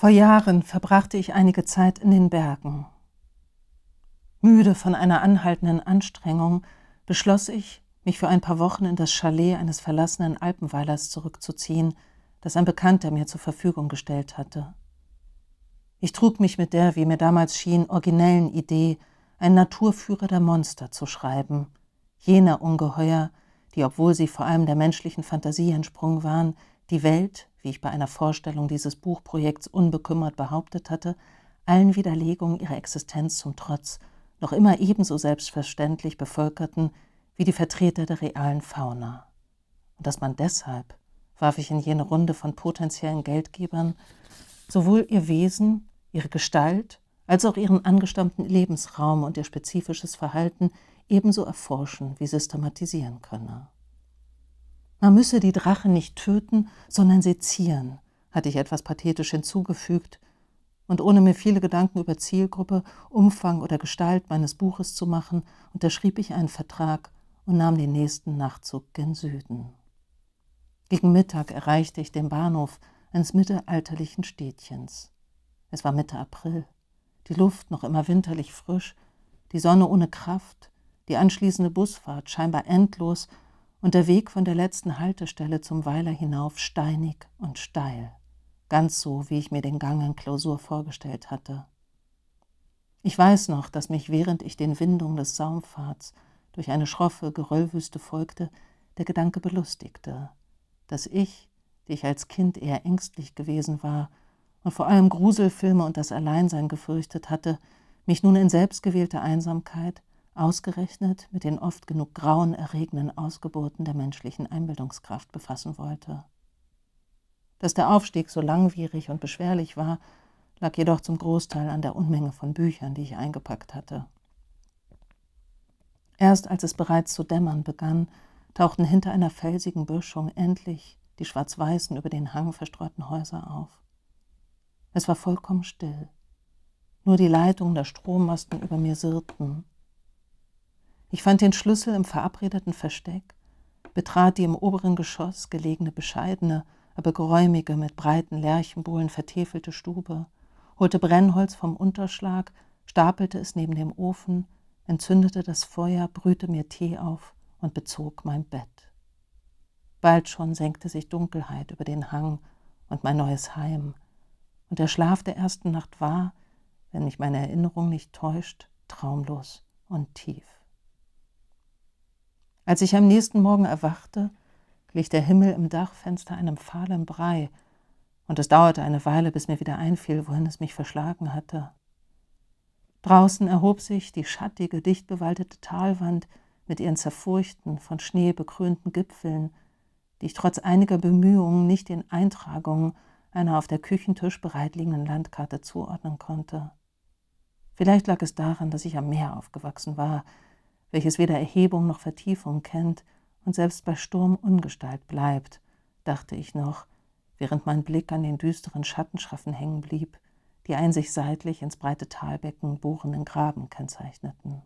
Vor Jahren verbrachte ich einige Zeit in den Bergen. Müde von einer anhaltenden Anstrengung beschloss ich, mich für ein paar Wochen in das Chalet eines verlassenen Alpenweilers zurückzuziehen, das ein Bekannter mir zur Verfügung gestellt hatte. Ich trug mich mit der, wie mir damals schien, originellen Idee, einen Naturführer der Monster zu schreiben, jener Ungeheuer, die, obwohl sie vor allem der menschlichen Fantasie entsprungen waren, die Welt, wie ich bei einer Vorstellung dieses Buchprojekts unbekümmert behauptet hatte, allen Widerlegungen ihrer Existenz zum Trotz noch immer ebenso selbstverständlich bevölkerten wie die Vertreter der realen Fauna. Und dass man deshalb, warf ich in jene Runde von potenziellen Geldgebern, sowohl ihr Wesen, ihre Gestalt, als auch ihren angestammten Lebensraum und ihr spezifisches Verhalten ebenso erforschen wie systematisieren könne. Man müsse die Drachen nicht töten, sondern sezieren, hatte ich etwas pathetisch hinzugefügt, und ohne mir viele Gedanken über Zielgruppe, Umfang oder Gestalt meines Buches zu machen, unterschrieb ich einen Vertrag und nahm den nächsten Nachtzug gen Süden. Gegen Mittag erreichte ich den Bahnhof eines mittelalterlichen Städtchens. Es war Mitte April, die Luft noch immer winterlich frisch, die Sonne ohne Kraft, die anschließende Busfahrt scheinbar endlos und der Weg von der letzten Haltestelle zum Weiler hinauf steinig und steil, ganz so, wie ich mir den Gang in Klausur vorgestellt hatte. Ich weiß noch, dass mich, während ich den Windungen des Saumpfads durch eine schroffe Geröllwüste folgte, der Gedanke belustigte, dass ich, die ich als Kind eher ängstlich gewesen war und vor allem Gruselfilme und das Alleinsein gefürchtet hatte, mich nun in selbstgewählter Einsamkeit ausgerechnet mit den oft genug grauenerregenden Ausgeburten der menschlichen Einbildungskraft befassen wollte. Dass der Aufstieg so langwierig und beschwerlich war, lag jedoch zum Großteil an der Unmenge von Büchern, die ich eingepackt hatte. Erst als es bereits zu dämmern begann, tauchten hinter einer felsigen Böschung endlich die schwarz-weißen über den Hang verstreuten Häuser auf. Es war vollkommen still. Nur die Leitungen der Strommasten über mir sirrten ich fand den Schlüssel im verabredeten Versteck, betrat die im oberen Geschoss gelegene bescheidene, aber geräumige, mit breiten Lerchenbohlen vertäfelte Stube, holte Brennholz vom Unterschlag, stapelte es neben dem Ofen, entzündete das Feuer, brühte mir Tee auf und bezog mein Bett. Bald schon senkte sich Dunkelheit über den Hang und mein neues Heim, und der Schlaf der ersten Nacht war, wenn mich meine Erinnerung nicht täuscht, traumlos und tief. Als ich am nächsten Morgen erwachte, glich der Himmel im Dachfenster einem fahlen Brei, und es dauerte eine Weile, bis mir wieder einfiel, wohin es mich verschlagen hatte. Draußen erhob sich die schattige, dicht bewaldete Talwand mit ihren zerfurchten, von Schnee bekrönten Gipfeln, die ich trotz einiger Bemühungen nicht den Eintragungen einer auf der Küchentisch bereitliegenden Landkarte zuordnen konnte. Vielleicht lag es daran, dass ich am Meer aufgewachsen war welches weder Erhebung noch Vertiefung kennt und selbst bei Sturm Ungestalt bleibt, dachte ich noch, während mein Blick an den düsteren Schattenschaffen hängen blieb, die einen sich seitlich ins breite Talbecken bohrenden Graben kennzeichneten.